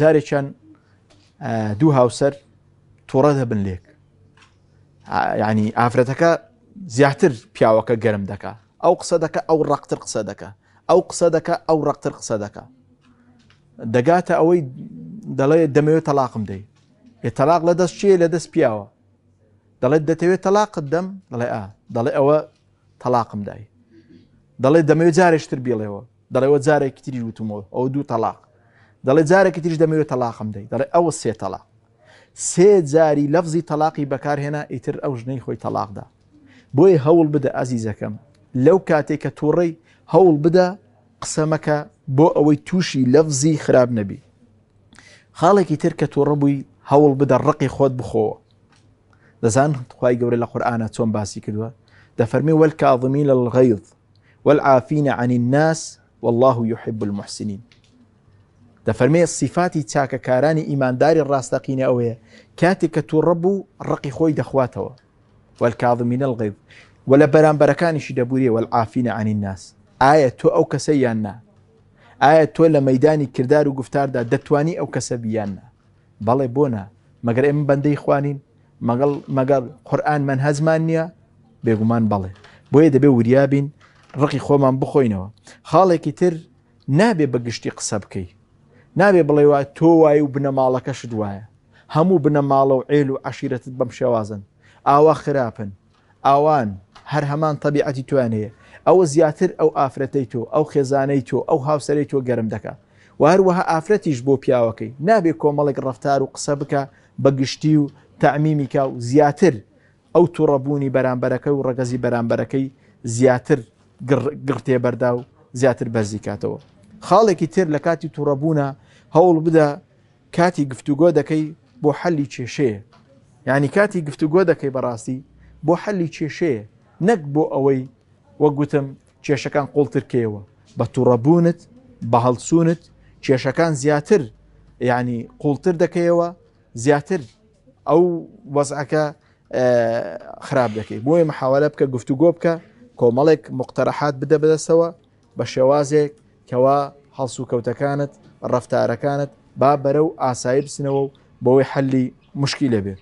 جارێکیان دوو هاوسەر تووڕە دەبن لێک ینی ئافرەتەکە زیاتر پیاوەکە گەرم دەکە ئەو قسە دەکە ئەو ڕقتر قسە دەکە ئەو قسە دەکە ئەو ڕقتر قسە دەکە دەگاتە ئەوەی دەڵێ دەمەوێت تەلاقم دەی ێ تەلاق لە دەست چیە لە دەست پیاوە دەڵێت دەتەوێت تەلاقت دەم دەڵێ ئا دەڵێ ئەوە تەلاقم دای دەڵێ دەمەوێت جارێشتر بیڵێەوە دەڵێەوە جارێک تری وتمەوە ئەو دوو تەلاق دەڵێ جارێکی تریش دەمەوێت تەلاقم دەی دەڵێ ئەوە سێ تەلا سێ جاری لەفزی تەلاقی بەکارهێنا ئیتر ئەو ژنەی خۆی تەلاقدا بۆی هەوڵ بدە ئازیزەکەم لەو کاتێک کە تووڕێی هەوڵ بدە قسەمەکە بۆ ئەوەی تووشی لەفزی خراب نەبی خاڵێکی تر کە تووڕەبووی هەوڵ بدە ڕقی خۆت بخۆوە دەزان خی گەورە لە قورآانە چۆن باسی کردووە دەفەرمی وەل کاظمی لە الغەیض والعافین عن الناس والله يحب المحسنين دەفەرمێ سیفاتی چاکەکارانی ئیمانداری ڕاستەقینە ئەوەیە کاتێک کە تو ڕەبوو ڕقی خۆی دەخواتەوە وەکاڵمینە الغیب وە لە بەرامبەرەکانیشی دەبووری وەعافینە عنی ناس ئایا تۆ ئەو کەسە یاننا ئایا تۆ لە مەدانی کردار و گفتاردا دەتوانی ئەو کەسە بیاننا بەڵێ بۆنا مەگەر ئێمە بەندەی خوانین مەگەڵ مەگەڵ قورآن من هەزمان نییە بێگومان بەڵێ بۆیە دەبێ وریابین ڕقی خۆمان بخۆینەوە خاڵێکی تر نابێ بەگشتی قسە بکەیت نابێ بڵێ وای تۆ وای و بنەماڵەکەش دوایە هەموو بنەماڵە و عێل و عشیرەتت بەم شێوازن ئاوا خراپن ئاوان هەر هەمان تەبیعەتی توانەیە ئەوە زیاتر ئەو ئافرەتەی تۆ ئەو خێزانەی تۆ ئەو هاوسەری تۆ گەرم دەکات و هەروەها ئافرەتیش بۆ پیاوەکەی نابێ کۆمەڵێک ڕفتار و قسە بکە بەگشتی و تعمیمیکە و زیاتر ئەو تووڕەبوونی بەرامبەرەکە و ڕگەزی بەرامبەرەکەی زیاتر گرتێ بەردا و زیاتر بەرزیکاتەوە خاڵێکی تر لە کاتی تووڕەبووە هەوڵ بدە کاتی گفتوگۆ دەکەی بۆ حەلی کێشەیە یعنی کاتی گفتوگۆ دەکەی بەڕاستی بۆ حەلی کێشەیە نەک بۆ ئەوەی وەگوتم کێشەکان قوڵترکەوە بە تووڕەبوونت بە هەڵسوونت کێشەکان زیاتر یعنی قوڵتر دەکەیەوە زیاتر ئەو وەزعەکە خراپ دەکەی بۆیە مححاولە بکە گفتوگۆ بکە کۆمەڵێک مقتەرەحات بدە بەدەستەوە بە شێوازێک کەوا هەڵس و کەوتەکانت ڕفتارەکانت با بەرە و ئاسایی بسنەوە و بەوەی حەلی مشکی لەبێ.